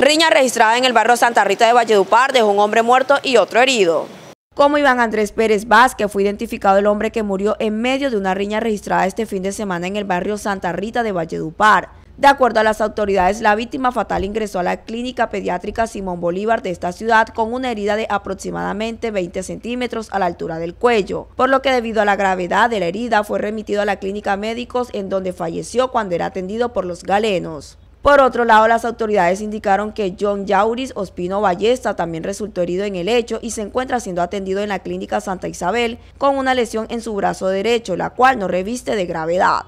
Riña registrada en el barrio Santa Rita de Valledupar dejó un hombre muerto y otro herido. Como Iván Andrés Pérez Vázquez fue identificado el hombre que murió en medio de una riña registrada este fin de semana en el barrio Santa Rita de Valledupar. De acuerdo a las autoridades, la víctima fatal ingresó a la clínica pediátrica Simón Bolívar de esta ciudad con una herida de aproximadamente 20 centímetros a la altura del cuello, por lo que debido a la gravedad de la herida fue remitido a la clínica médicos en donde falleció cuando era atendido por los galenos. Por otro lado, las autoridades indicaron que John Yauris Ospino Ballesta también resultó herido en el hecho y se encuentra siendo atendido en la clínica Santa Isabel con una lesión en su brazo derecho, la cual no reviste de gravedad.